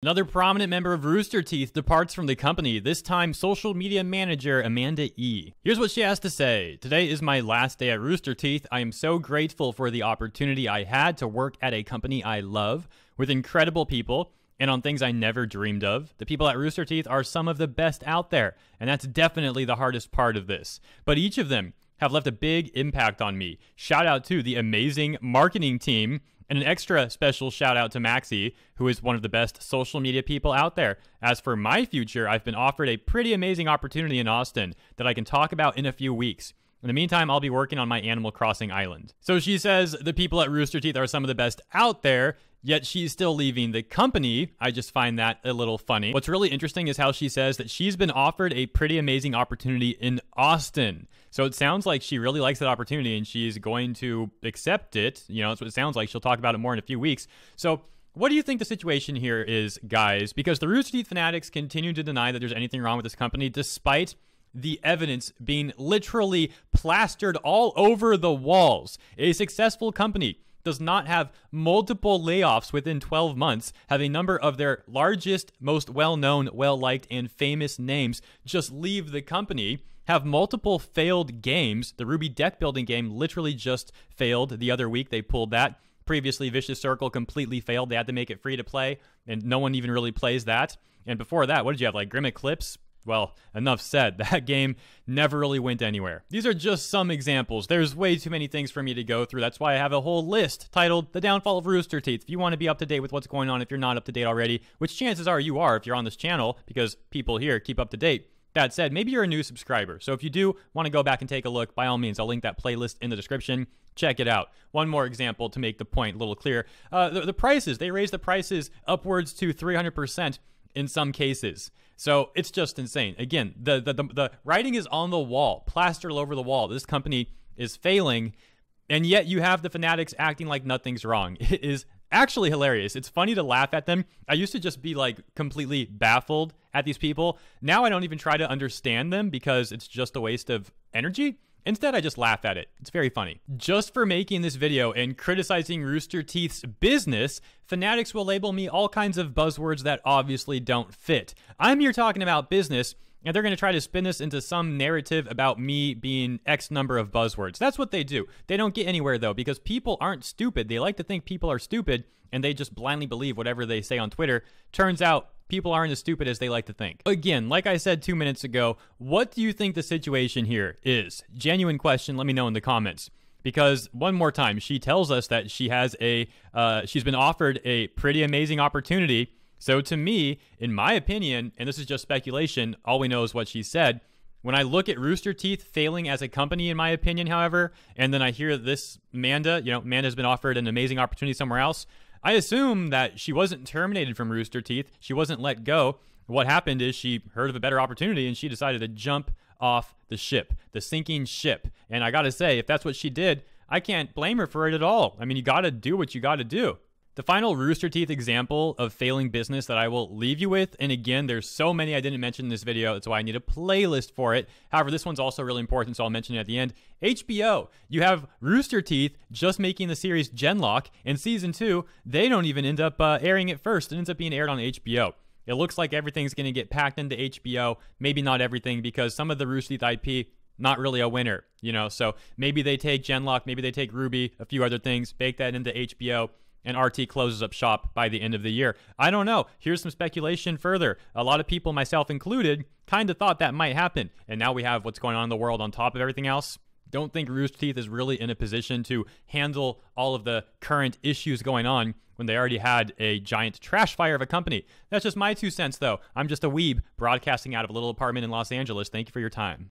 Another prominent member of Rooster Teeth departs from the company, this time social media manager Amanda E. Here's what she has to say. Today is my last day at Rooster Teeth. I am so grateful for the opportunity I had to work at a company I love with incredible people and on things I never dreamed of. The people at Rooster Teeth are some of the best out there, and that's definitely the hardest part of this. But each of them have left a big impact on me. Shout out to the amazing marketing team and an extra special shout out to Maxi, who is one of the best social media people out there. As for my future, I've been offered a pretty amazing opportunity in Austin that I can talk about in a few weeks. In the meantime, I'll be working on my Animal Crossing island. So she says the people at Rooster Teeth are some of the best out there, yet she's still leaving the company. I just find that a little funny. What's really interesting is how she says that she's been offered a pretty amazing opportunity in Austin. So it sounds like she really likes that opportunity and she's going to accept it. You know, that's what it sounds like. She'll talk about it more in a few weeks. So what do you think the situation here is, guys? Because the Rooster Teeth fanatics continue to deny that there's anything wrong with this company, despite the evidence being literally plastered all over the walls. A successful company does not have multiple layoffs within 12 months, have a number of their largest, most well known, well liked, and famous names just leave the company. Have multiple failed games. The Ruby deck building game literally just failed the other week. They pulled that. Previously, Vicious Circle completely failed. They had to make it free to play, and no one even really plays that. And before that, what did you have? Like Grim Eclipse well, enough said. That game never really went anywhere. These are just some examples. There's way too many things for me to go through. That's why I have a whole list titled The Downfall of Rooster Teeth. If you want to be up to date with what's going on, if you're not up to date already, which chances are you are if you're on this channel, because people here keep up to date. That said, maybe you're a new subscriber. So if you do want to go back and take a look, by all means, I'll link that playlist in the description. Check it out. One more example to make the point a little clear. Uh, the, the prices, they raised the prices upwards to 300% in some cases. So it's just insane. Again, the, the, the, the writing is on the wall, plastered all over the wall. This company is failing, and yet you have the fanatics acting like nothing's wrong. It is actually hilarious. It's funny to laugh at them. I used to just be like completely baffled at these people. Now I don't even try to understand them because it's just a waste of energy. Instead, I just laugh at it. It's very funny. Just for making this video and criticizing Rooster Teeth's business, fanatics will label me all kinds of buzzwords that obviously don't fit. I'm here talking about business and they're going to try to spin this into some narrative about me being X number of buzzwords. That's what they do. They don't get anywhere though because people aren't stupid. They like to think people are stupid and they just blindly believe whatever they say on Twitter. Turns out people aren't as stupid as they like to think. Again, like I said two minutes ago, what do you think the situation here is? Genuine question, let me know in the comments. Because one more time, she tells us that she has a, uh, she's been offered a pretty amazing opportunity so to me, in my opinion, and this is just speculation, all we know is what she said. When I look at Rooster Teeth failing as a company, in my opinion, however, and then I hear this Manda, you know, Manda's been offered an amazing opportunity somewhere else. I assume that she wasn't terminated from Rooster Teeth. She wasn't let go. What happened is she heard of a better opportunity and she decided to jump off the ship, the sinking ship. And I got to say, if that's what she did, I can't blame her for it at all. I mean, you got to do what you got to do. The final Rooster Teeth example of failing business that I will leave you with, and again, there's so many I didn't mention in this video, that's why I need a playlist for it. However, this one's also really important, so I'll mention it at the end. HBO, you have Rooster Teeth just making the series Genlock, and season two, they don't even end up uh, airing it first. It ends up being aired on HBO. It looks like everything's going to get packed into HBO. Maybe not everything, because some of the Rooster Teeth IP not really a winner, you know. So maybe they take Genlock, maybe they take Ruby, a few other things, bake that into HBO and RT closes up shop by the end of the year. I don't know. Here's some speculation further. A lot of people, myself included, kind of thought that might happen. And now we have what's going on in the world on top of everything else. Don't think Rooster Teeth is really in a position to handle all of the current issues going on when they already had a giant trash fire of a company. That's just my two cents, though. I'm just a weeb broadcasting out of a little apartment in Los Angeles. Thank you for your time.